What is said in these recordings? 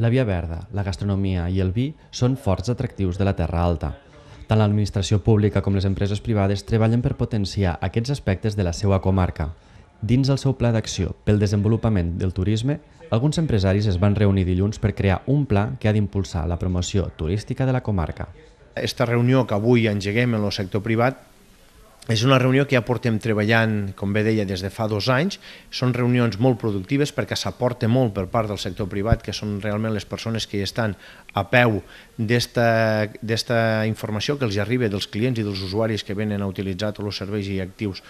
La via verda, la gastronomia i el vi són forts atractius de la Terra Alta. Tant l'administració pública com les empreses privades treballen per potenciar aquests aspectes de la seva comarca. Dins el seu pla d'acció pel desenvolupament del turisme, alguns empresaris es van reunir dilluns per crear un pla que ha d'impulsar la promoció turística de la comarca. Aquesta reunió que avui engeguem en el sector privat és una reunió que ja portem treballant, com bé deia, des de fa dos anys. Són reunions molt productives perquè s'aporta molt per part del sector privat, que són realment les persones que hi estan a peu d'esta informació que els arriba dels clients i dels usuaris que venen a utilitzar tots els serveis i actius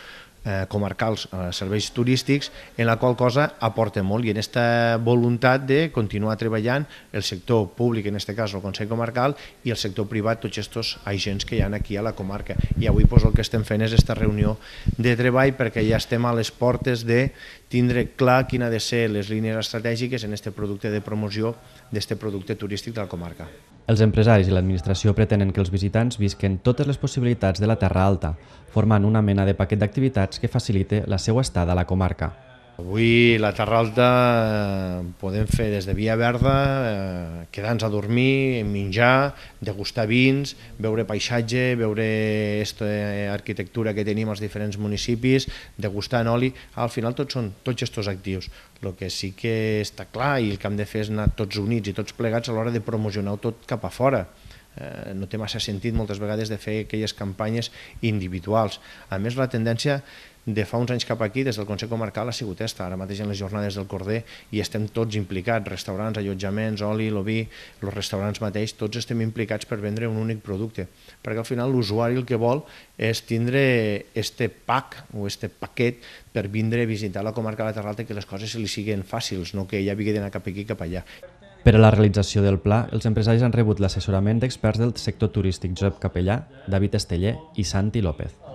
Eh, comarcals, eh, serveis turístics, en la qual cosa aporta molt i en aquesta voluntat de continuar treballant el sector públic, en aquest cas el Consell Comarcal, i el sector privat, tots aquests agents que hi ha aquí a la comarca. I avui doncs, el que estem fent és aquesta reunió de treball perquè ja estem a les portes de tindre clar quina ha de ser les línies estratègiques en aquest producte de promoció, d'aquest producte turístic de la comarca. Els empresaris i l'administració pretenen que els visitants visquen totes les possibilitats de la Terra Alta, formant una mena de paquet d'activitats que facilite la seva estada a la comarca. Avui la Terra Alta eh, podem fer des de Via Verda, eh, quedar-nos a dormir, menjar, degustar vins, veure paisatge, veure aquesta eh, arquitectura que tenim als diferents municipis, degustar en oli, al final tots són tots aquests actius. El que sí que està clar i el que hem de fer és anar tots units i tots plegats a l'hora de promocionar tot cap a fora no té massa sentit moltes vegades de fer aquelles campanyes individuals. A més, la tendència de fa uns anys cap aquí, des del Consell Comarcal, ha sigut esta. Ara mateix en les jornades del Corder hi estem tots implicats, restaurants, allotjaments, oli, l'oví, els restaurants mateix, tots estem implicats per vendre un únic producte. Perquè al final l'usuari el que vol és tindre este pack o este paquet per vindre a visitar la comarca de la Terra Alta que les coses li siguin fàcils, no que ja vigui d'anar cap aquí cap allà. Per a la realització del pla, els empresaris han rebut l'assessorament d'experts del sector turístic Josep Capellà, David Esteller i Santi López.